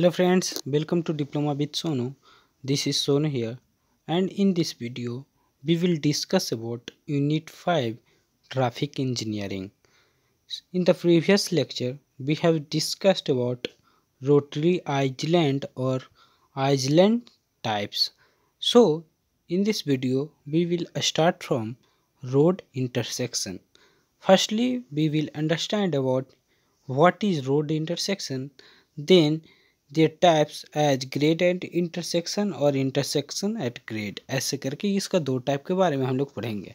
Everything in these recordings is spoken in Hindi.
hello friends welcome to diploma with sonu this is sonu here and in this video we will discuss about unit 5 traffic engineering in the previous lecture we have discussed about rotary island or island types so in this video we will start from road intersection firstly we will understand about what is road intersection then they types as grade at intersection और इंटरसेक्शन एट ग्रेड ऐसे करके इसका दो टाइप के बारे में हम लोग पढ़ेंगे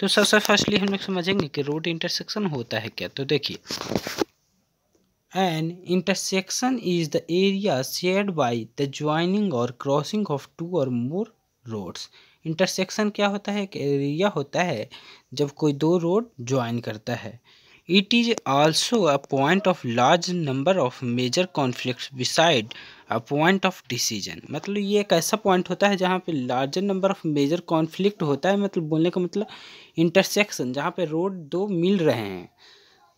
तो सबसे फर्स्टली हम लोग समझेंगे कि रोड इंटरसेक्शन होता है क्या तो देखिए an intersection is the area share by the joining और क्रॉसिंग ऑफ टू और मोर रोड्स इंटरसेक्शन क्या होता है एक एरिया होता है जब कोई दो रोड ज्वाइन करता है It is also a point of large number of major conflicts beside a point of decision मतलब ये एक ऐसा पॉइंट होता है जहाँ पे larger number of major conflict होता है मतलब बोलने का मतलब इंटरसेक्शन जहाँ पे रोड दो मिल रहे हैं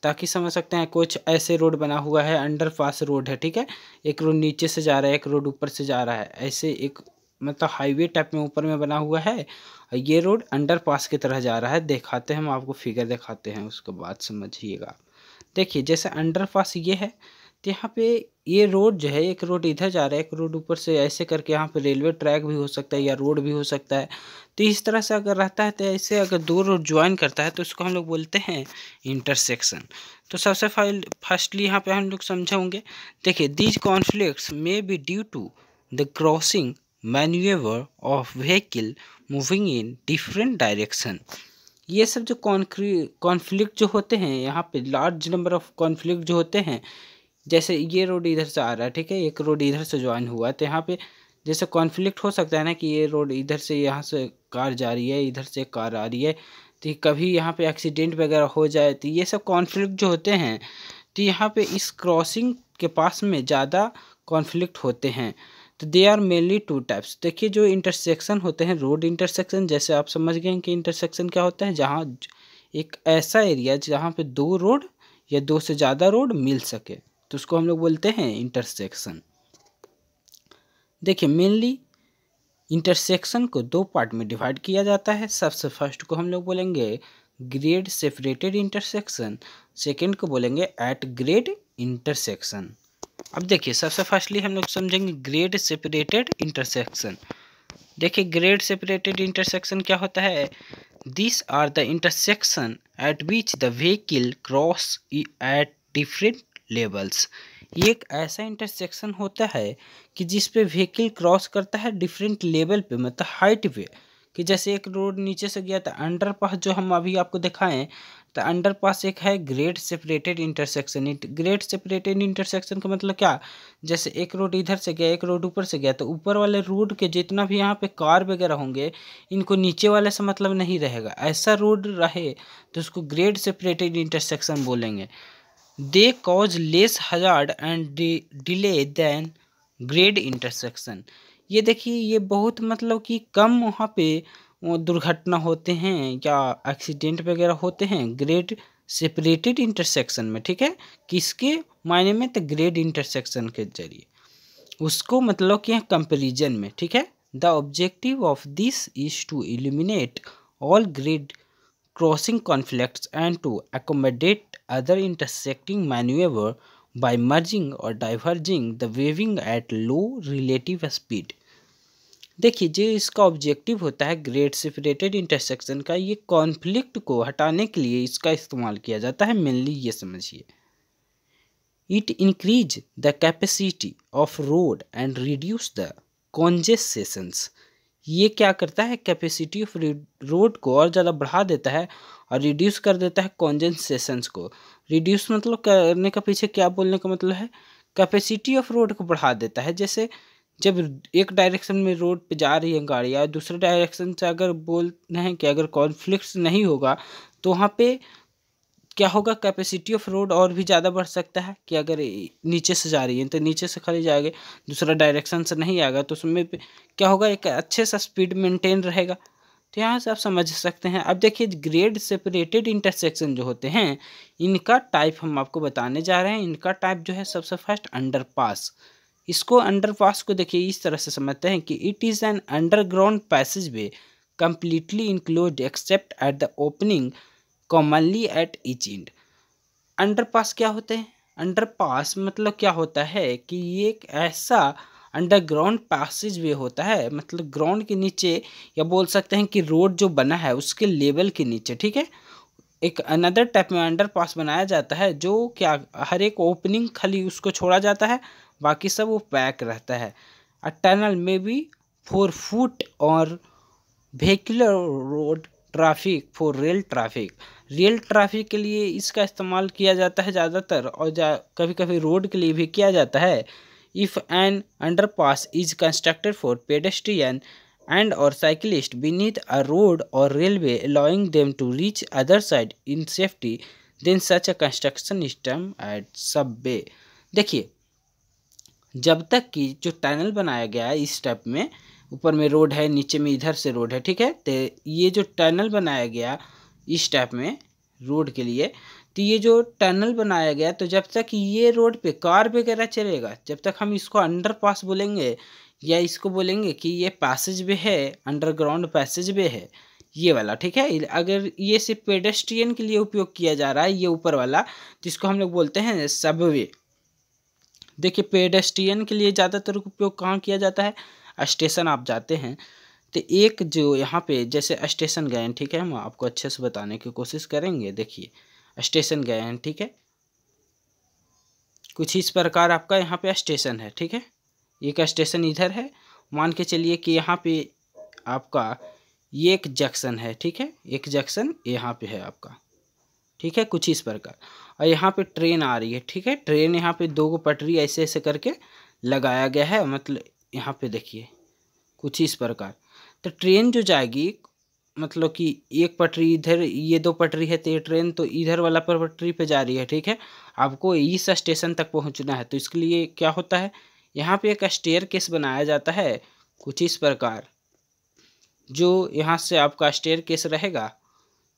ताकि समझ सकते हैं कुछ ऐसे रोड बना हुआ है अंडर पास रोड है ठीक है एक रोड नीचे से जा रहा है एक रोड ऊपर से जा रहा है ऐसे एक मतलब हाईवे टाइप में ऊपर में बना हुआ है और ये रोड अंडर पास की तरह जा रहा है दिखाते हैं हम आपको फिगर दिखाते हैं उसके बाद समझिएगा देखिए जैसे अंडर पास ये है तो यहाँ पे ये रोड जो है एक रोड इधर जा रहा है एक रोड ऊपर से ऐसे करके यहाँ पे रेलवे ट्रैक भी हो सकता है या रोड भी हो सकता है तो इस तरह से अगर रहता है तो ऐसे अगर दो रोड ज्वाइन करता है तो उसको हम लोग बोलते हैं इंटरसेक्शन तो सबसे फाइल फर्स्टली यहाँ पे हम लोग समझे होंगे देखिए these conflict may be due to the crossing manoeuvre of vehicle moving in different direction ये सब जो कॉन्क्री कॉन्फ्लिक्ट जो होते हैं यहाँ पे लार्ज नंबर ऑफ कॉन्फ्लिक्ट जो होते हैं जैसे ये रोड इधर से आ रहा है ठीक है एक रोड इधर से ज्वाइन हुआ है तो यहाँ पे जैसे कॉन्फ्लिक्ट हो सकता है ना कि ये रोड इधर से यहाँ से कार जा रही है इधर से कार आ रही है तो कभी यहाँ पे एक्सीडेंट वगैरह हो जाए तो ये सब कॉन्फ्लिक्ट जो होते हैं तो यहाँ पे इस क्रॉसिंग के पास में ज़्यादा कॉन्फ्लिक्ट होते हैं तो they are mainly two types देखिए जो इंटरसेक्शन होते हैं रोड इंटरसेक्शन जैसे आप समझ गए कि इंटरसेक्शन क्या होता है जहाँ एक ऐसा एरिया जहाँ पे दो रोड या दो से ज़्यादा रोड मिल सके तो उसको हम लोग बोलते हैं इंटरसेक्शन देखिए मेनली इंटरसेक्शन को दो पार्ट में डिवाइड किया जाता है सबसे फर्स्ट को हम लोग बोलेंगे ग्रेड सेपरेटेड इंटरसेक्शन सेकेंड को बोलेंगे एट ग्रेड इंटरसेक्शन अब देखिए सबसे फर्स्टली हम लोग समझेंगे ग्रेड सेपरेटेड इंटरसेक्शन देखिए ग्रेड सेपरेटेड इंटरसेक्शन क्या होता है this are the intersection at which the vehicle cross at different levels ये एक ऐसा इंटरसेक्शन होता है कि जिस पे व्हीकिल क्रॉस करता है डिफरेंट लेवल पे मतलब हाइट पे कि जैसे एक रोड नीचे से गया था तो अंडर पास जो हम अभी आपको दिखाएं तो अंडर पास एक है grade separated intersection grade separated intersection का मतलब क्या जैसे एक रोड इधर से गया एक रोड ऊपर से गया तो ऊपर वाले रोड के जितना भी यहाँ पे कार वगैरह होंगे इनको नीचे वाले से मतलब नहीं रहेगा ऐसा रोड रहे तो उसको ग्रेड सेपरेटेड इंटरसेक्शन बोलेंगे they cause less hazard and delay than grade intersection ये देखिए ये बहुत मतलब कि कम वहाँ पे दुर्घटना होते हैं या एक्सीडेंट वगैरह होते हैं ग्रेड सेपरेटेड इंटरसेक्शन में ठीक है किसके मायने में तो ग्रेड इंटरसेक्शन के जरिए उसको मतलब कि कंपेरिजन में ठीक है the objective of this is to illuminate all grade crossing conflict and to accommodate other intersecting manoeuvre by merging और diverging the weaving at low relative speed देखिए जो इसका ऑब्जेक्टिव होता है ग्रेड सेपरेटेड इंटरसेक्शन का ये कॉन्फ्लिक्ट को हटाने के लिए इसका इस्तेमाल किया जाता है मेनली ये समझिए it increase the capacity of road and reduce the congestions ये क्या करता है कैपेसिटी ऑफ रोड को और ज़्यादा बढ़ा देता है और रिड्यूस कर देता है कॉन्जेसेसन्स को रिड्यूस मतलब करने का पीछे क्या बोलने का मतलब है कैपेसिटी ऑफ रोड को बढ़ा देता है जैसे जब एक डायरेक्शन में रोड पे जा रही है गाड़ियाँ दूसरे डायरेक्शन से अगर बोल हैं कि अगर कॉन्फ्लिक्ट नहीं होगा तो वहाँ पे क्या होगा कैपेसिटी ऑफ रोड और भी ज़्यादा बढ़ सकता है कि अगर नीचे से जा रही है तो नीचे से खड़े जाएंगे दूसरा डायरेक्शन से नहीं आएगा तो उसमें क्या होगा एक अच्छे सा स्पीड मेंटेन रहेगा तो यहाँ से आप समझ सकते हैं अब देखिए ग्रेड सेपरेटेड इंटरसेक्शन जो होते हैं इनका टाइप हम आपको बताने जा रहे हैं इनका टाइप जो है सबसे फर्स्ट अंडर पास इसको अंडरपास को देखिए इस तरह से समझते हैं कि it is an underground passage way completely enclose except at the opening commonly at each end underpass क्या होते हैं अंडरपास मतलब क्या होता है कि ये एक ऐसा अंडरग्राउंड पैसेज वे होता है मतलब ग्राउंड के नीचे या बोल सकते हैं कि रोड जो बना है उसके लेवल के नीचे ठीक है एक अनदर टाइप में अंडरपास बनाया जाता है जो क्या हर एक ओपनिंग खाली उसको छोड़ा जाता है बाकी सब वो पैक रहता है और टनल में भी फोर फुट और vehicular road traffic for rail traffic rail traffic के लिए इसका इस्तेमाल किया जाता है ज़्यादातर और जा कभी कभी रोड के लिए भी किया जाता है if an underpass is constructed for pedestrian and और साइकिलिस्ट बीनीथ अ रोड और railway allowing them to reach other side in safety then such a construction system at सब देखिए जब तक कि जो टनल बनाया गया है इस टाइप में ऊपर में रोड है नीचे में इधर से रोड है ठीक है तो ये जो टनल बनाया गया इस टाइप में रोड के लिए तो ये जो टनल बनाया गया तो जब तक ये रोड पे कार वगैरह चलेगा जब तक हम इसको अंडरपास बोलेंगे या इसको बोलेंगे कि ये पैसेज भी है अंडरग्राउंड पैसेज भी है ये वाला ठीक है अगर ये सिर्फ पेडेस्ट्रियन के लिए उपयोग किया जा रहा है ये ऊपर वाला तो इसको हम लोग बोलते हैं सबवे देखिए पेडेस्ट्रियन के लिए ज़्यादातर उपयोग कहाँ किया जाता है स्टेशन आप जाते हैं तो एक जो यहाँ पे जैसे स्टेशन गए हैं ठीक है हम आपको अच्छे से बताने की कोशिश करेंगे देखिए स्टेशन गए हैं ठीक है कुछ इस प्रकार आपका यहाँ पे स्टेशन है ठीक है एक स्टेशन इधर है मान के चलिए कि यहाँ पे आपका ये एक जंक्शन है ठीक है एक जंक्शन यहाँ पे है आपका ठीक है कुछ इस प्रकार और यहाँ पे ट्रेन आ रही है ठीक है ट्रेन यहाँ पे दो गो पटरी ऐसे ऐसे करके लगाया गया है मतलब यहाँ पे देखिए कुछ इस प्रकार तो ट्रेन जो जाएगी मतलब कि एक पटरी इधर ये दो पटरी है तो ट्रेन तो इधर वाला पर पटरी पे जा रही है ठीक है आपको इस स्टेशन तक पहुँचना है तो इसके लिए क्या होता है यहाँ पर एक स्टेयर केस बनाया जाता है कुछ इस प्रकार जो यहाँ से आपका स्टेयर केस रहेगा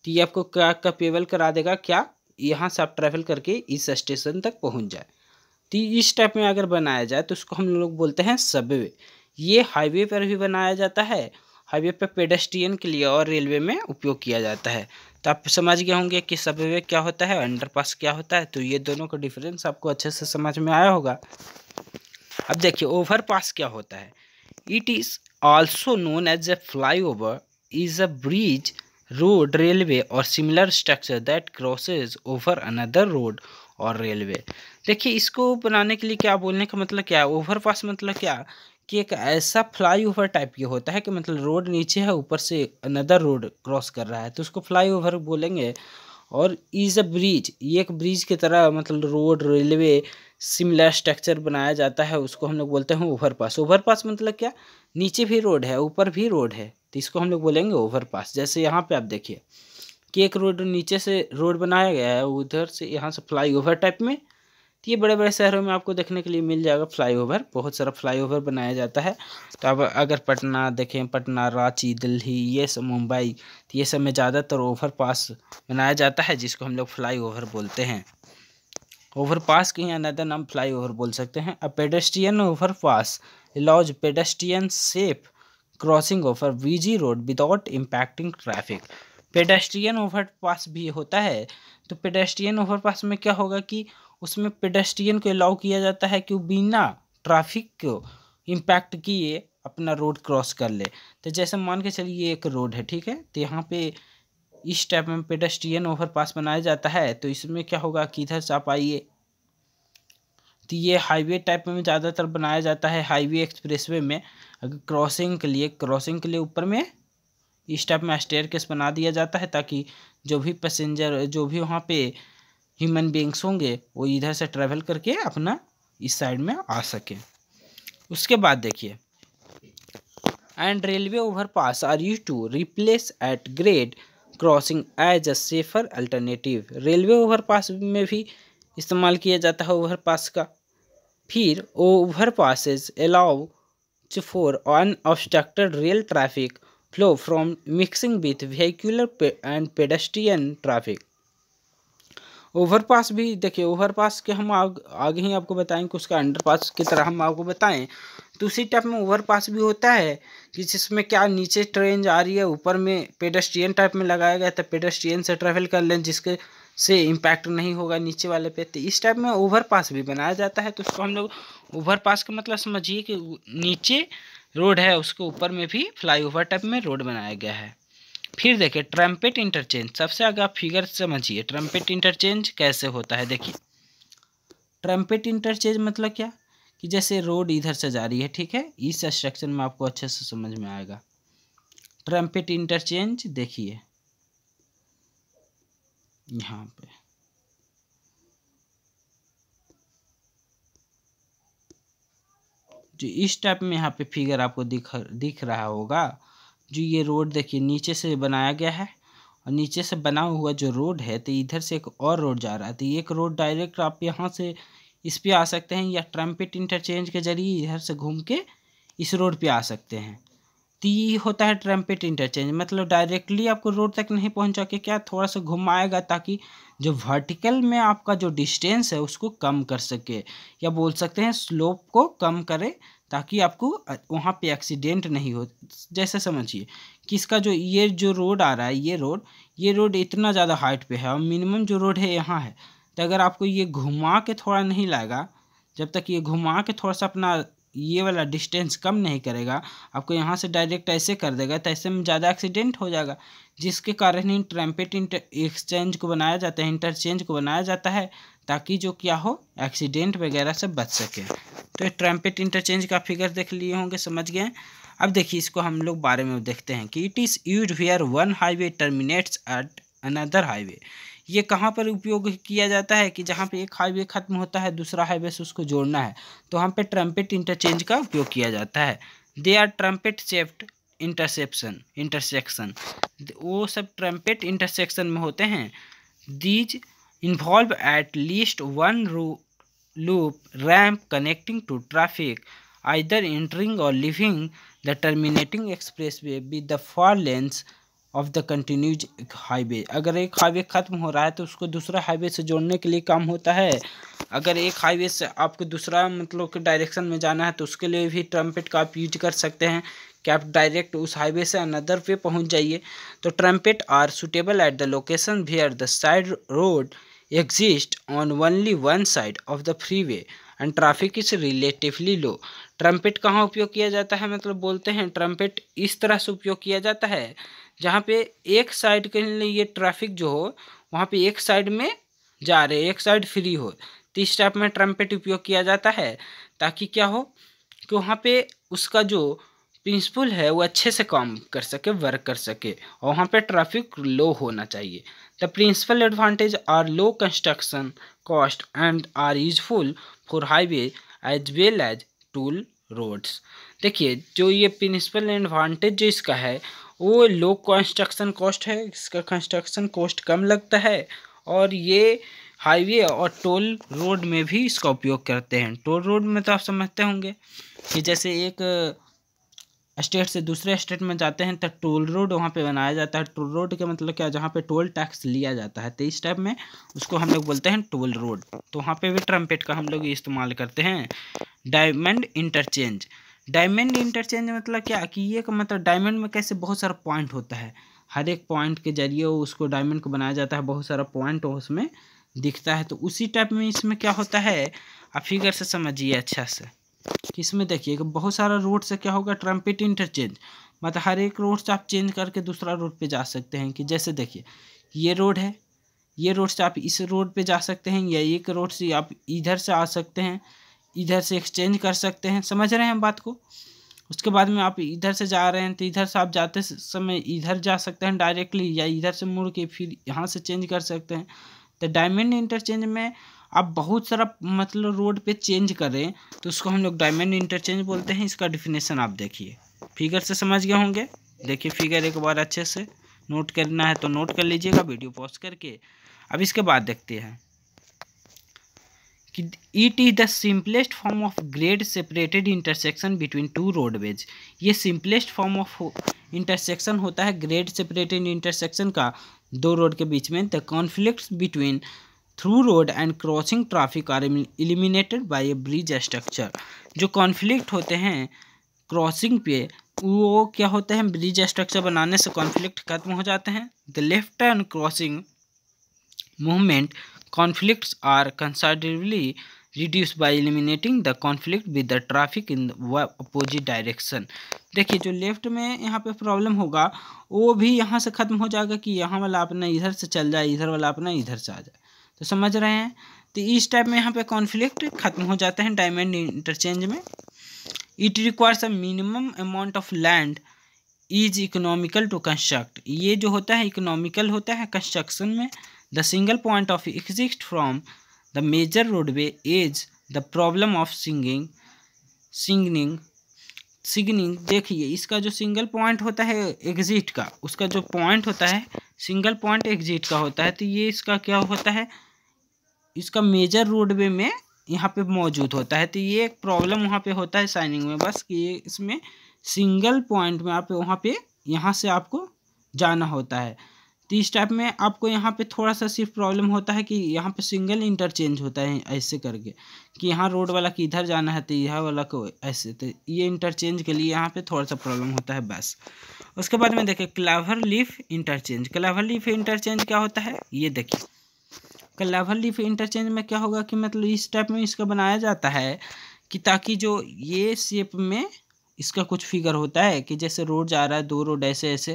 तो ये आपको क्या कैपेबल करा देगा क्या यहाँ से आप ट्रैवल करके इस स्टेशन तक पहुँच जाए तो इस टाइप में अगर बनाया जाए तो उसको हम लोग बोलते हैं सबवे ये हाईवे पर भी बनाया जाता है हाईवे पर पेडेस्ट्रियन के लिए और रेलवे में उपयोग किया जाता है तो आप समझ गए होंगे कि सबवे क्या होता है अंडरपास क्या होता है तो ये दोनों का डिफरेंस आपको अच्छे से समझ में आया होगा अब देखिए ओवरपास क्या होता है it is also known as a flyover is a bridge road railway और similar structure that crosses over another road और रेलवे देखिए इसको बनाने के लिए क्या बोलने का मतलब क्या है ओवर पास मतलब क्या कि एक ऐसा फ्लाई ओवर टाइप के होता है कि मतलब रोड नीचे है ऊपर से अनदर रोड क्रॉस कर रहा है तो उसको फ्लाई ओवर बोलेंगे और इज़ अ ब्रिज ये एक ब्रिज की तरह मतलब रोड रेलवे सिमिलर स्ट्रक्चर बनाया जाता है उसको हम लोग बोलते हैं ओवर पास ओवर पास मतलब क्या नीचे भी रोड है ऊपर भी रोड है तो इसको हम लोग बोलेंगे ओवरपास जैसे यहाँ पे आप देखिए कि एक रोड नीचे से रोड बनाया गया है उधर से यहाँ से फ्लाई ओवर टाइप में तो ये बड़े बड़े शहरों में आपको देखने के लिए मिल जाएगा फ्लाई ओवर बहुत सारा फ्लाई ओवर बनाया जाता है तो अब अगर पटना देखें पटना रांची दिल्ली ये सब मुंबई तो ये सब में ज़्यादातर ओवर पास बनाया जाता है जिसको हम लोग फ्लाई ओवर बोलते हैं ओवर पास के ही अनदर नाम फ्लाई ओवर बोल सकते हैं a pedestrian pass allows pedestrian safe crossing over busy road without impacting traffic pedestrian overpass भी होता है तो पेडेस्ट्रियन ओवर पास में क्या होगा कि उसमें पेडेस्ट्रियन को अलाउ किया जाता है कि वो बिना ट्रैफिक को इम्पैक्ट किए अपना रोड क्रॉस कर ले तो जैसे मान के चलिए एक रोड है ठीक है तो यहाँ पे इस टाइप में पेडेस्ट्रियन ओवर पास बनाया जाता है तो इसमें क्या होगा कि इधर से आप आइए तो ये हाईवे टाइप में ज़्यादातर बनाया जाता है हाईवे एक्सप्रेसवे में अगर क्रॉसिंग के लिए क्रॉसिंग के लिए ऊपर में इस टाइप में स्टेयर केस बना दिया जाता है ताकि जो भी पैसेंजर जो भी वहाँ पे ह्यूमन बींग्स होंगे वो इधर से ट्रेवल करके अपना इस साइड में आ सकें उसके बाद देखिए and railway overpass are used to replace at grade crossing as a safer alternative railway overpass में भी इस्तेमाल किया जाता है ओवर पास का फिर overpasses allow 4 on obstructed rail traffic flow from mixing with vehicular and pedestrian traffic overpass भी देखिए ओवरपास के हम आग, आगे ही आपको बताएं कि उसका अंडरपास की तरह हम आपको बताएं तो उसी टाइप में ओवरपास भी होता है कि जिसमें क्या नीचे ट्रेन जा रही है ऊपर में पेडेस्ट्रियन टाइप में लगाया गया तो पेडेस्ट्रियन से ट्रैवल कर लें जिसके से इम्पैक्ट नहीं होगा नीचे वाले पे तो इस टाइप में ओवर पास भी बनाया जाता है तो उसको हम लोग ओवर पास का मतलब समझिए कि नीचे रोड है उसके ऊपर में भी फ्लाई ओवर टाइप में रोड बनाया गया है फिर देखिए ट्रम्पेट इंटरचेंज सबसे आगे आप फिगर समझिए ट्रम्पेट इंटरचेंज कैसे होता है देखिए ट्रम्पेट इंटरचेंज मतलब क्या कि जैसे रोड इधर से जा रही है ठीक है इस स्ट्रक्चर में आपको अच्छे से समझ में आएगा ट्रम्पेट इंटरचेंज देखिए यहाँ पे जो इस टाइप में यहाँ पे फिगर आपको दिख दिख रहा होगा जो ये रोड देखिए नीचे से बनाया गया है और नीचे से बना हुआ जो रोड है तो इधर से एक और रोड जा रहा है तो एक रोड डायरेक्ट आप यहाँ से इस पे आ सकते हैं या ट्रम्पेट इंटरचेंज के जरिए इधर से घूम के इस रोड पे आ सकते हैं ती होता है ट्रम्पेट इंटरचेंज मतलब डायरेक्टली आपको रोड तक नहीं पहुंचा के क्या थोड़ा सा घुमाएगा ताकि जो वर्टिकल में आपका जो डिस्टेंस है उसको कम कर सके या बोल सकते हैं स्लोप को कम करे ताकि आपको वहाँ पे एक्सीडेंट नहीं हो जैसे समझिए कि इसका जो ये जो रोड आ रहा है ये रोड ये रोड इतना ज़्यादा हाइट पे है और मिनिमम जो रोड है यहाँ है तो अगर आपको ये घुमा के थोड़ा नहीं लाएगा जब तक ये घुमा के थोड़ा सा अपना ये वाला डिस्टेंस कम नहीं करेगा आपको यहाँ से डायरेक्ट ऐसे कर देगा तो ऐसे में ज़्यादा एक्सीडेंट हो जाएगा जिसके कारण इन ट्रम्पेट एक्सचेंज को बनाया जाता है इंटरचेंज को बनाया जाता है ताकि जो क्या हो एक्सीडेंट वगैरह से बच सके तो ट्रम्पेट इंटरचेंज का फिगर देख लिए होंगे समझ गए अब देखिए इसको हम लोग बारे में देखते हैं कि it is use where one highway terminates at another highway ये कहाँ पर उपयोग किया जाता है कि जहाँ पे एक हाईवे ख़त्म होता है दूसरा हाईवे से उसको जोड़ना है तो वहाँ पे ट्रम्पेट इंटरचेंज का उपयोग किया जाता है they are trumpet shaped interception intersection वो सब ट्रम्पेट इंटरसेक्शन में होते हैं these involve at least one रू loop ramp connecting to traffic entering और leaving the terminating expressway with the four lanes of the continues highway अगर एक हाईवे ख़त्म हो रहा है तो उसको दूसरा हाईवे से जोड़ने के लिए काम होता है अगर एक हाईवे से आपको दूसरा मतलब के डायरेक्शन में जाना है तो उसके लिए भी ट्रम्पेट का आप यूज कर सकते हैं कि आप डायरेक्ट उस हाईवे से अनदर पे पहुंच जाइए तो trumpet are suitable at the location where the side road exist on only one side of the freeway and traffic is relatively low trumpet कहाँ उपयोग किया जाता है मतलब बोलते हैं ट्रम्पेट इस तरह से उपयोग किया जाता है जहाँ पे एक साइड के लिए ये ट्रैफिक जो हो वहाँ पे एक साइड में जा रहे एक साइड फ्री हो तो इस टाइप में ट्रम्पेट उपयोग किया जाता है ताकि क्या हो कि वहाँ पे उसका जो प्रिंसिपल है वो अच्छे से काम कर सके वर्क कर सके और वहाँ पे ट्रैफिक लो होना चाहिए the principal advantage are low construction cost and are useful for highway as well as toll roads देखिए जो ये प्रिंसिपल एडवांटेज जो इसका है वो लो कंस्ट्रक्शन कॉस्ट है इसका कंस्ट्रक्शन कॉस्ट कम लगता है और ये हाईवे और टोल रोड में भी इसका उपयोग करते हैं टोल रोड में तो आप समझते होंगे कि जैसे एक स्टेट से दूसरे स्टेट में जाते हैं तो टोल रोड वहाँ पे बनाया जाता है टोल रोड के मतलब क्या जहाँ पे टोल टैक्स लिया जाता है तो इस टाइप में उसको हम लोग बोलते हैं टोल रोड तो वहाँ पे भी ट्रम्पेट का हम लोग इस्तेमाल करते हैं डायमंड इंटरचेंज डायमंड इंटरचेंज मतलब क्या कि ये मतलब डायमंड में कैसे बहुत सारा पॉइंट होता है हर एक पॉइंट के जरिए उसको डायमंड को बनाया जाता है बहुत सारा पॉइंट उसमें दिखता है तो उसी टाइप में इसमें क्या होता है आप फिगर से समझिए अच्छा से कि इसमें देखिए बहुत सारा रोड से क्या होगा ट्रम्पिट इंटरचेंज मतलब हर एक रोड से आप चेंज करके दूसरा रोड पे जा सकते हैं कि जैसे देखिए ये रोड है ये रोड से आप इस रोड पे जा सकते हैं या एक रोड से आप इधर से आ सकते हैं इधर से एक्सचेंज कर सकते हैं समझ रहे हैं बात को उसके बाद में आप इधर से जा रहे हैं तो इधर से आप जाते समय इधर जा सकते हैं डायरेक्टली या इधर से मुड़ के फिर यहाँ से चेंज कर सकते हैं तो डायमंड इंटरचेंज में आप बहुत सारा मतलब रोड पे चेंज करें तो उसको हम लोग डायमंड इंटरचेंज बोलते हैं इसका डिफिनेशन आप देखिए फिगर से समझ गए होंगे देखिए फिगर एक बार अच्छे से नोट करना है तो नोट कर लीजिएगा वीडियो पॉज करके अब इसके बाद देखते हैं कि it is the simplest form of grade separated intersection between two roadways ये सिंपलेस्ट फॉर्म ऑफ इंटरसेक्शन होता है ग्रेड सेपरेटेड इंटरसेक्शन का दो रोड के बीच में the conflict between through road and crossing traffic are eliminated by a bridge structure जो कॉन्फ्लिक्ट होते हैं क्रॉसिंग पे वो क्या होते हैं ब्रिज स्ट्रक्चर बनाने से कॉन्फ्लिक्ट खत्म हो जाते हैं the left and crossing movement conflicts are considerably reduced by eliminating the conflict with the traffic in the opposite direction देखिए जो लेफ्ट में यहाँ पे प्रॉब्लम होगा वो भी यहाँ से ख़त्म हो जाएगा कि यहाँ वाला अपना इधर से चल जाए इधर वाला अपना इधर से आ जाए तो समझ रहे हैं तो इस टाइप में यहाँ पे कॉन्फ्लिक्ट खत्म हो जाते हैं डायमंड इंटरचेंज में it requires a minimum amount of land is economical to construct ये जो होता है इकोनॉमिकल होता है कंस्ट्रक्शन में The single point of exit from the major roadway is the problem of singing singing signing देखिए इसका जो सिंगल पॉइंट होता है एग्जिट का उसका जो पॉइंट होता है सिंगल पॉइंट एग्जिट का होता है तो ये इसका क्या होता है इसका मेजर रोडवे में यहाँ पे मौजूद होता है तो ये एक प्रॉब्लम वहाँ पे होता है साइनिंग में बस कि ये इसमें सिंगल पॉइंट में आप वहाँ पे यहाँ से आपको जाना होता है तो इस टाइप में आपको यहाँ पे थोड़ा सा सिर्फ प्रॉब्लम होता है कि यहाँ पे सिंगल इंटरचेंज होता है ऐसे करके कि यहाँ रोड वाला कि इधर जाना है तो यह वाला को ऐसे तो ये इंटरचेंज के लिए यहाँ पे थोड़ा सा प्रॉब्लम होता है बस उसके बाद में देखें clover leaf interchange clover leaf interchange क्या होता है ये देखिए क्लावर लीफ इंटरचेंज में क्या होगा कि मतलब इस टाइप में इसका बनाया जाता है कि ताकि जो ये शेप में इसका कुछ फिगर होता है कि जैसे रोड जा रहा है दो रोड ऐसे ऐसे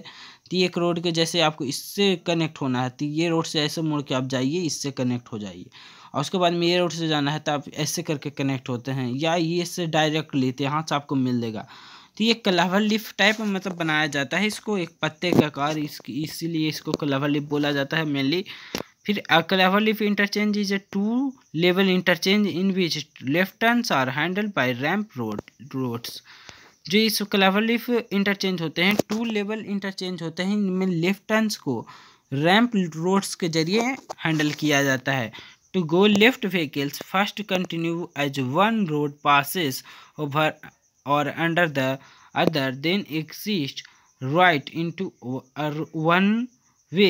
तो एक रोड के जैसे आपको इससे कनेक्ट होना है तो ये रोड से ऐसे मुड़ के आप जाइए इससे कनेक्ट हो जाइए और उसके बाद में ये रोड से जाना है तो आप ऐसे करके कनेक्ट होते हैं या ये इससे डायरेक्ट लेते यहाँ से आपको मिल देगा तो ये कलावर लिफ टाइप मतलब बनाया जाता है इसको एक पत्ते का आकार इसकी इसीलिए इसको कलावर लिफ बोला जाता है मेनली फिर clover leaf interchange is a two level interchange in which left turns are handle by ramp road roads जो इस लिफ इंटरचेंज होते हैं टू लेवल इंटरचेंज होते हैं इनमें लेफ्ट टर्नस को रैंप रोड्स के जरिए हैंडल किया जाता है to go left vehicles first continue as one road passes over or under the other then to one way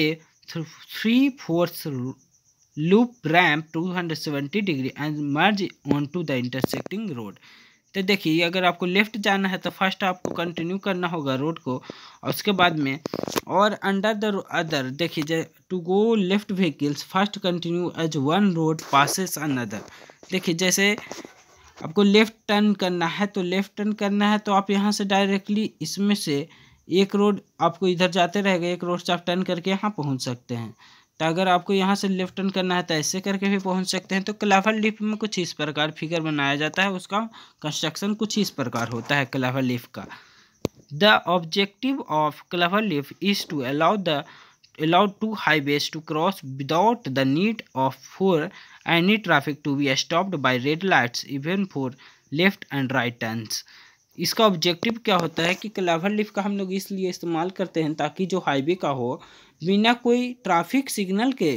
three way loop ramp two hundred seventy degree and merge on to the intersecting road तो देखिए अगर आपको लेफ़्ट जाना है तो फर्स्ट आपको कंटिन्यू करना होगा रोड को और उसके बाद में और अंडर द अदर देखिए to go left vehicles first continue as one road passes another देखिए जैसे आपको लेफ़्ट टर्न करना है तो लेफ़्ट टर्न करना है तो आप यहाँ से डायरेक्टली इसमें से एक रोड आपको इधर जाते रहेगा एक रोड से आप टर्न करके यहाँ पहुँच सकते हैं तो अगर आपको यहाँ से लेफ्ट टर्न करना है तो ऐसे करके भी पहुँच सकते हैं तो क्लाफर लीफ में कुछ इस प्रकार फिगर बनाया जाता है उसका कंस्ट्रक्शन कुछ इस प्रकार होता है क्लाफर लीफ का the objective of clover leaf is to allow the two highways to cross without the need of for any traffic to be stopped by red lights even for left and right turn इसका ऑब्जेक्टिव क्या होता है कि क्लावर लिफ का हम लोग इसलिए इस्तेमाल करते हैं ताकि जो हाईवे का हो बिना कोई ट्रैफिक सिग्नल के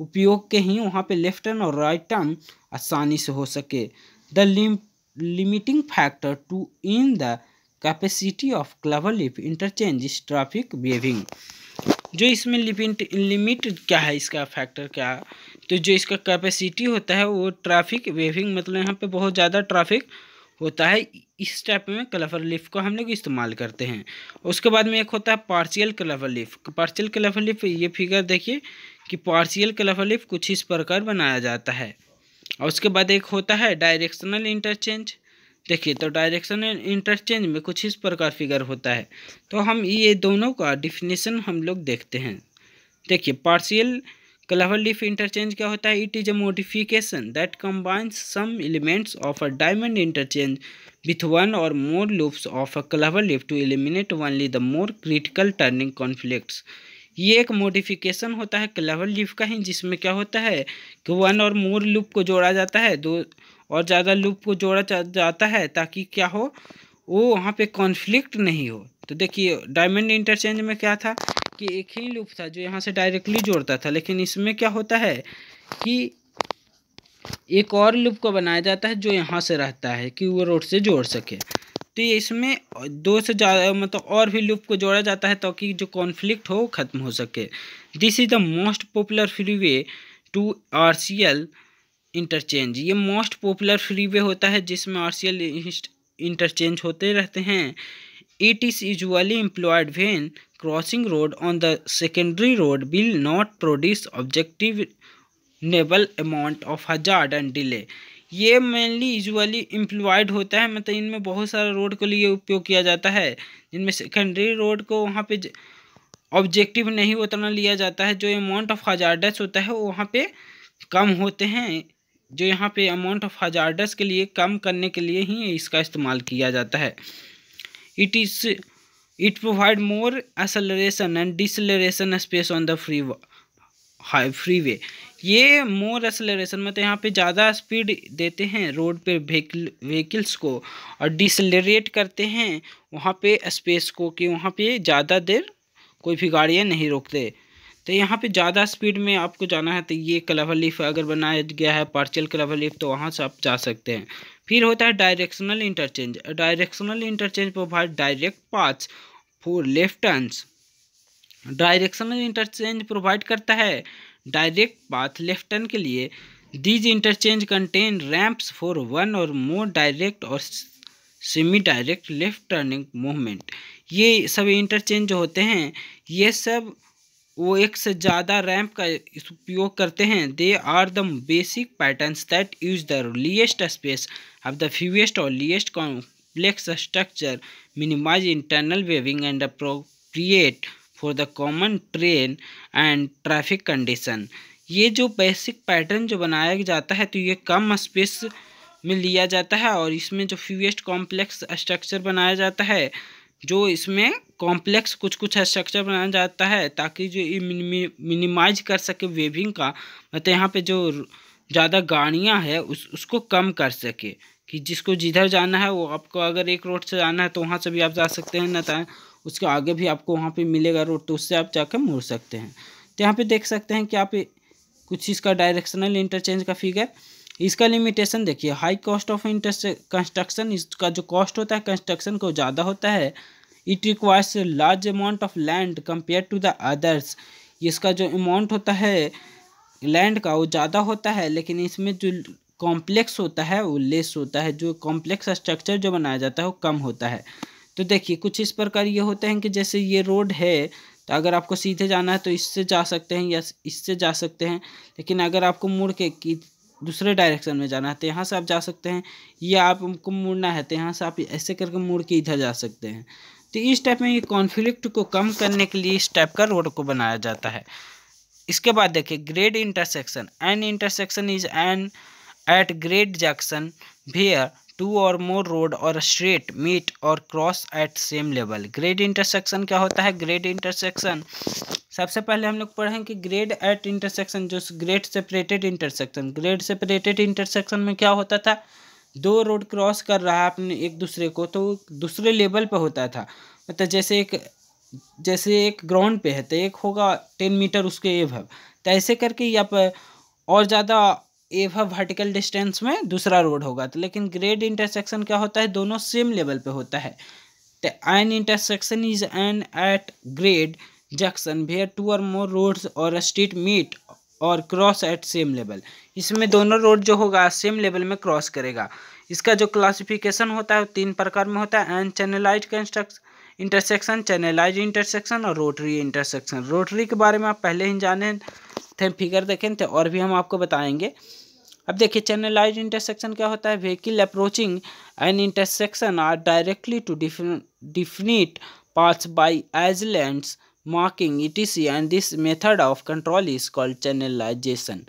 उपयोग के ही वहाँ पे लेफ्ट टर्न और राइट टर्न आसानी से हो सके the limiting factor to in the capacity of clover leaf interchange is traffic weaving जो इसमें लिमिट लिमिट क्या है इसका फैक्टर क्या तो जो इसका कैपेसिटी होता है वो ट्रैफिक वेविंग मतलब यहाँ पे बहुत ज़्यादा ट्रैफिक होता है इस टाइप में क्लफर लीफ को हम लोग इस्तेमाल करते हैं उसके बाद में एक होता है partial clover leaf partial clover leaf ये फिगर देखिए कि पार्शियल क्लफर लीफ कुछ इस प्रकार बनाया जाता है और उसके बाद एक होता है डायरेक्शनल इंटरचेंज देखिए तो डायरेक्शनल इंटरचेंज में कुछ इस प्रकार फिगर होता है तो हम ये दोनों का डिफिनेशन हम लोग देखते हैं देखिए पार्शियल लीफ इंटरचेंज क्या होता है it is a modification that combines some elements of a diamond interchange with one or more loops of a clover leaf to eliminate only the more critical turning conflict ये एक मोडिफिकेशन होता है क्लेवर लीफ का ही जिसमें क्या होता है कि वन और मोर लूप को जोड़ा जाता है दो और ज़्यादा लूप को जोड़ा जाता है ताकि क्या हो वो वहाँ पे कॉन्फ्लिक्ट नहीं हो तो देखिए डायमंड इंटरचेंज में क्या था कि एक ही लूप था जो यहाँ से डायरेक्टली जोड़ता था लेकिन इसमें क्या होता है कि एक और लूप को बनाया जाता है जो यहाँ से रहता है कि वो रोड से जोड़ सके तो इसमें दो से ज़्यादा मतलब और भी लूप को जोड़ा जाता है ताकि जो कॉन्फ्लिक्ट हो ख़त्म हो सके this is the most popular freeway to R C L interchange ये मोस्ट पॉपुलर फ्री वे होता है जिसमें आर सी एल इंटरचेंज होते रहते हैं it is usually employed when crossing road on the secondary road will not produce objective नेबल amount of hazard and delay ये मेनली यूजली इम्प्लॉयड होता है मतलब इनमें बहुत सारा रोड के लिए उपयोग किया जाता है जिनमें सेकेंडरी रोड को वहाँ पे ऑब्जेक्टिव नहीं उतना लिया जाता है जो अमाउंट ऑफ हजार्डस होता है वो वहाँ पे कम होते हैं जो यहाँ पे अमाउंट ऑफ हजार्डस के लिए कम करने के लिए ही इसका इस्तेमाल किया जाता है it is It provide more acceleration and deceleration space on the free highway ये मोर एसलरेशन मतलब यहाँ पे ज़्यादा स्पीड देते हैं रोड पे व्हीकल व्हीकल्स को और डिसलरेट करते हैं वहाँ पे स्पेस को कि वहाँ पे ज़्यादा देर कोई भी गाड़ियाँ नहीं रोकते तो यहाँ पे ज़्यादा स्पीड में आपको जाना है तो ये क्लवर लिफ अगर बनाया गया है पार्चल क्लवर लिफ तो वहाँ से आप जा सकते हैं फिर होता है directional interchange directional interchange provide direct paths for left turns directional interchange provide करता है डायरेक्ट पाथ लेफ्ट टर्न के लिए these interchange contain ramps for one or more direct or semi direct left turning movement ये सब इंटरचेंज जो होते हैं ये सब वो एक से ज़्यादा रैम्प का उपयोग करते हैं they are the basic patterns that use the least space of the fewest or least complex structure minimize internal weaving and appropriate for the common terrain and traffic condition ये जो बेसिक पैटर्न जो बनाया जाता है तो ये कम स्पेस में लिया जाता है और इसमें जो फ्यूएस्ट कॉम्प्लेक्स स्ट्रक्चर बनाया जाता है जो इसमें कॉम्प्लेक्स कुछ कुछ स्ट्रक्चर बनाया जाता है ताकि जो ये मिनिमाइज कर सके वेविंग का मतलब यहाँ पे जो ज़्यादा गाड़ियाँ है उस उसको कम कर सके कि जिसको जिधर जाना है वो आपको अगर एक रोड से जाना है तो वहाँ से भी आप जा सकते हैं ना उसके आगे भी आपको वहाँ पे मिलेगा रोड तो उससे आप जाकर मुड़ सकते हैं तो यहाँ पे देख सकते हैं कि आप कुछ इसका डायरेक्शनल इंटरचेंज का फिगर इसका लिमिटेशन देखिए high cost of inter construction इसका जो कॉस्ट होता है कंस्ट्रक्शन को ज़्यादा होता है it requires large amount of land compare to the others इसका जो अमाउंट होता है लैंड का वो ज़्यादा होता है लेकिन इसमें जो कॉम्प्लेक्स होता है वो लेस होता है जो कॉम्प्लेक्स स्ट्रक्चर जो बनाया जाता है वो कम होता है तो देखिए कुछ इस प्रकार ये होते हैं कि जैसे ये रोड है तो अगर आपको सीधे जाना है तो इससे जा सकते हैं या इससे जा सकते हैं लेकिन अगर आपको मुड़ के कि दूसरे डायरेक्शन में जाना है तो यहाँ से आप जा सकते हैं या आपको मुड़ना है तो यहाँ से आप ऐसे करके मुड़ के इधर जा सकते हैं तो इस टाइप में ये कॉन्फ्लिक्ट को कम करने के लिए इस टाइप का रोड को बनाया जाता है इसके बाद देखिए grade intersection an intersection is an at grade junction where two और more road or street meet or cross at same level grade intersection क्या होता है ग्रेड इंटरसेक्शन सबसे पहले हम लोग पढ़ें कि ग्रेड एट इंटरसेक्शन जो grade separated intersection grade separated intersection में क्या होता था दो रोड क्रॉस कर रहा है अपने एक दूसरे को तो दूसरे लेवल पर होता था मतलब जैसे एक जैसे एक ग्राउंड पे है तो एक होगा टेन मीटर उसके एव है तो ऐसे करके या पर और ज़्यादा एवा वर्टिकल डिस्टेंस में दूसरा रोड होगा तो लेकिन ग्रेड इंटरसेक्शन क्या होता है दोनों सेम लेवल पे होता है तो an intersection is an at grade junction where two और more roads or street meet or cross at same level इसमें दोनों रोड जो होगा सेम लेवल में क्रॉस करेगा इसका जो क्लासिफिकेशन होता है तीन प्रकार में होता है unchannelize constructs intersection channelize intersection और रोटरी इंटरसेक्शन रोटरी के बारे में आप पहले ही जाने थे फिगर देखें थे और भी हम आपको बताएंगे अब देखिए चैनलाइज इंटरसेक्शन क्या होता है vehicle approaching an intersection are directly to definite paths by islands marking ETC and this method of control is called channelization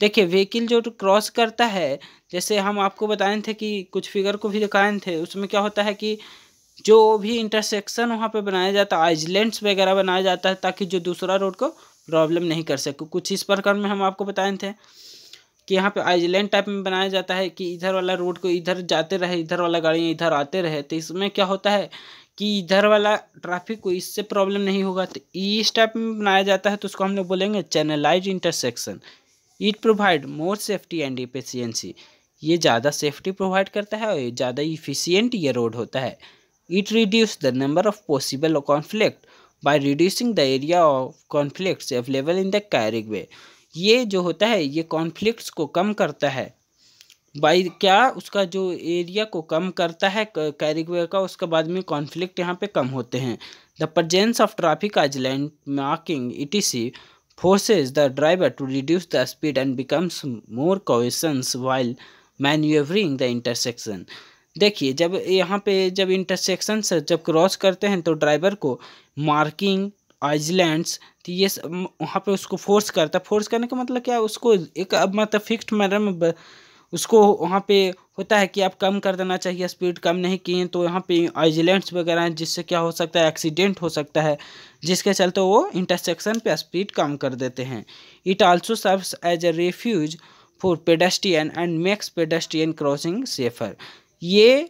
देखिए व्हीकिल जो क्रॉस करता है जैसे हम आपको बताए थे कि कुछ फिगर को भी दिखाए थे उसमें क्या होता है कि जो भी इंटरसेक्शन वहाँ पे बनाया जाता है आइजलैंड्स वगैरह बनाया जाता है ताकि जो दूसरा रोड को प्रॉब्लम नहीं कर सके कुछ इस प्रकार में हम आपको बताए थे कि यहाँ पे आइलैंड टाइप में बनाया जाता है कि इधर वाला रोड को इधर जाते रहे इधर वाला गाड़ियाँ इधर आते रहे तो इसमें क्या होता है कि इधर वाला ट्रैफिक को इससे प्रॉब्लम नहीं होगा तो इस टाइप में बनाया जाता है तो उसको हम लोग बोलेंगे channelize intersection it provide more safety and efficiency ये ज़्यादा सेफ्टी प्रोवाइड करता है और ये ज़्यादा इफिशियंट ये रोड होता है it reduce the number of possible conflict reducing the area of conflict available in the carriageway ये जो होता है ये कॉन्फ्लिक्ट्स को कम करता है बाई क्या उसका जो एरिया को कम करता है कैरिगवे का उसके बाद में कॉन्फ्लिक्ट यहाँ पे कम होते हैं the presence of traffic island marking it forces the driver to reduce the speed and becomes more cautious while maneuvering the intersection देखिए जब यहाँ पे जब इंटरसेक्शन जब क्रॉस करते हैं तो ड्राइवर को मार्किंग आइजलैंड्स तो ये वहाँ पे उसको फोर्स करता है फोर्स करने का मतलब क्या है उसको एक अब मतलब फिक्स्ड मैनर में उसको वहाँ पे होता है कि आप कम कर देना चाहिए स्पीड कम नहीं किए तो यहाँ पे आइजिलेंट्स वगैरह हैं जिससे क्या हो सकता है एक्सीडेंट हो सकता है जिसके चलते वो इंटरसेक्शन पे स्पीड कम कर देते हैं it also serves as a refuge for pedestrian and makes pedestrian crossing safer ये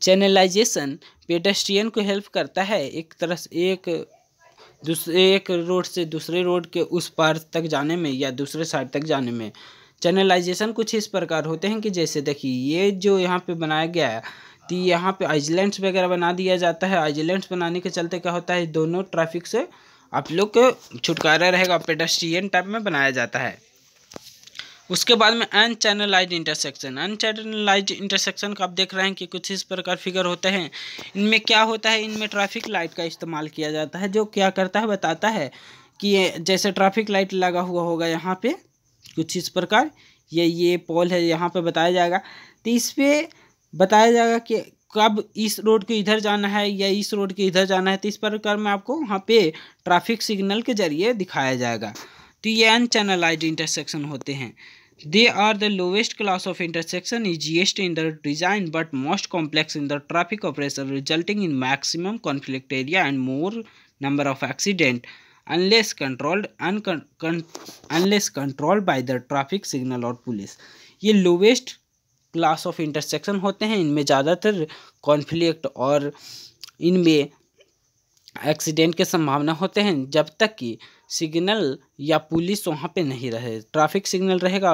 चैनलाइजेशन पेडेस्ट्रियन को हेल्प करता है एक तरह से एक दूसरे एक रोड से दूसरे रोड के उस पार तक जाने में या दूसरे साइड तक जाने में चैनलाइजेशन कुछ इस प्रकार होते हैं कि जैसे देखिए ये जो यहाँ पे बनाया गया है तो यहाँ पे आइलैंड्स वगैरह बना दिया जाता है आइलैंड्स बनाने के चलते क्या होता है दोनों ट्रैफिक से आप लोग को छुटकारा रहेगा पेडस्ट्रियन टाइप में बनाया जाता है उसके बाद में unchannelize intersection unchannelize intersection का आप देख रहे हैं कि कुछ इस प्रकार फिगर होते हैं इनमें क्या होता है इनमें ट्रैफिक लाइट का इस्तेमाल किया जाता है जो क्या करता है बताता है कि जैसे ट्रैफिक लाइट लगा हुआ होगा यहाँ पे कुछ इस प्रकार ये ये पोल है यहाँ पे बताया जाएगा तो इस पर बताया जाएगा कि कब इस रोड को इधर जाना है या इस रोड के इधर जाना है तो इस प्रकार में आपको वहाँ पे ट्रैफिक सिग्नल के जरिए दिखाया जाएगा तो ये अनचैनलाइज इंटरसेक्शन होते हैं They are the lowest class of intersection is GST in their design but most complex in the traffic operation resulting in maximum conflict area and more number of accident unless controlled uncon con unless controlled by the traffic signal और पुलिस ये लोवेस्ट क्लास ऑफ इंटरसेक्शन होते हैं इनमें ज़्यादातर कॉन्फ्लिक्ट और इनमें एक्सीडेंट के संभावना होते हैं जब तक कि सिग्नल या पुलिस वहाँ पे नहीं रहे ट्रैफिक सिग्नल रहेगा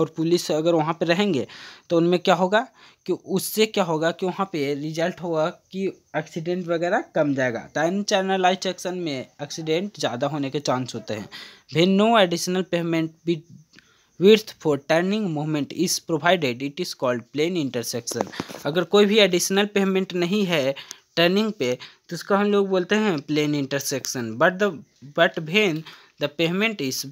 और पुलिस अगर वहाँ पे रहेंगे तो उनमें क्या होगा कि उससे क्या होगा कि वहाँ पे रिजल्ट होगा कि एक्सीडेंट वगैरह कम जाएगा टाइम चैनल लाइट एक्शन में एक्सीडेंट ज़्यादा होने के चांस होते हैं when no additional pavement be width for turning movement is provided it is called plain intersection अगर कोई भी एडिशनल पेमेंट नहीं है टर्निंग पे तो उसको हम लोग बोलते हैं plain intersection but the but when the pavement is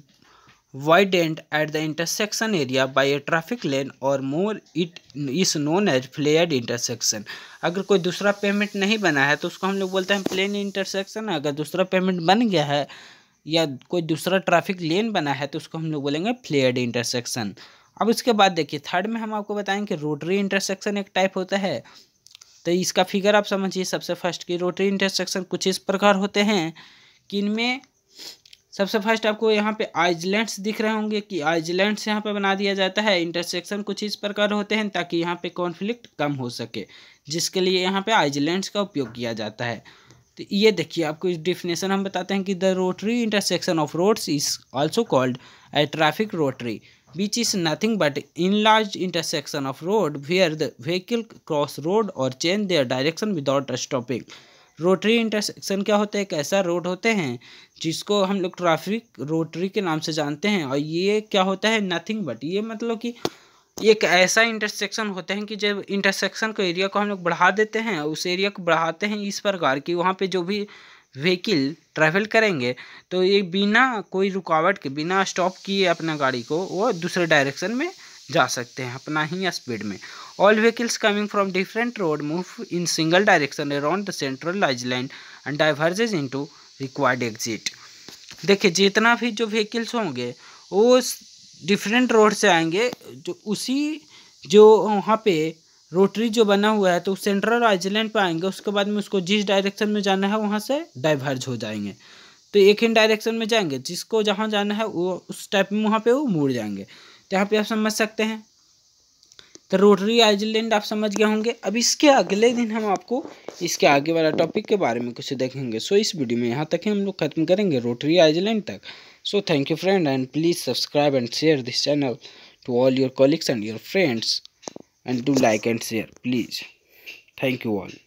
widened at the intersection area by a traffic lane or more it is known as flare intersection अगर कोई दूसरा पेमेंट नहीं बना है तो उसको हम लोग बोलते हैं प्लेन इंटरसेक्शन अगर दूसरा पेमेंट बन गया है या कोई दूसरा ट्रैफिक लेन बना है तो उसको हम लोग बोलेंगे फ्लेयर इंटरसेक्शन अब उसके बाद देखिए थर्ड में हम आपको बताएं कि रोटरी इंटरसेक्शन एक टाइप होता है तो इसका फिगर आप समझिए सबसे फर्स्ट कि रोटरी इंटरसेक्शन कुछ इस प्रकार होते हैं कि इनमें सबसे फर्स्ट आपको यहाँ पे आइजलैंड्स दिख रहे होंगे कि आइजलैंड्स यहाँ पे बना दिया जाता है इंटरसेक्शन कुछ इस प्रकार होते हैं ताकि यहाँ पे कॉन्फ्लिक्ट कम हो सके जिसके लिए यहाँ पे आइजलैंड्स का उपयोग किया जाता है तो ये देखिए आपको इस डिफिनेशन हम बताते हैं कि the rotary intersection of roads is also called a traffic rotary which is nothing but enlarged intersection of road where the vehicle cross road or change their direction without stopping rotary intersection क्या होते हैं एक ऐसा रोड होते हैं जिसको हम लोग ट्रैफिक रोटरी के नाम से जानते हैं और ये क्या होता है नथिंग बट ये मतलब कि एक ऐसा इंटरसेक्शन होते हैं कि जब इंटरसेक्शन को एरिया को हम लोग बढ़ा देते हैं उस एरिया को बढ़ाते हैं इस प्रकार कि वहाँ पे जो भी व्हीकल ट्रैवल करेंगे तो ये बिना कोई रुकावट के बिना स्टॉप किए अपना गाड़ी को वो दूसरे डायरेक्शन में जा सकते हैं अपना ही स्पीड में all vehicles coming from different road move in single direction around the central line and diverges into required exit देखिए जितना भी जो व्हीकल्स होंगे वो डिफरेंट रोड से आएंगे जो उसी जो वहाँ पे रोटरी जो बना हुआ है तो सेंट्रल आइजलैंड पे आएंगे उसके बाद में उसको जिस डायरेक्शन में जाना है वहाँ से डाइवर्ज हो जाएंगे तो एक ही डायरेक्शन में जाएंगे जिसको जहाँ जाना है वो उस टाइप में वहाँ पे वो मुड़ जाएंगे तो यहाँ पे आप समझ सकते हैं तो रोटरी आइजलैंड आप समझ गए होंगे अब इसके अगले दिन हम आपको इसके आगे वाला टॉपिक के बारे में कुछ देखेंगे सो इस वीडियो में यहाँ तक ही हम लोग खत्म करेंगे रोटरी आइजलैंड तक so thank you friend and please subscribe and share this channel to all your colleagues and your friends and do like and share please thank you all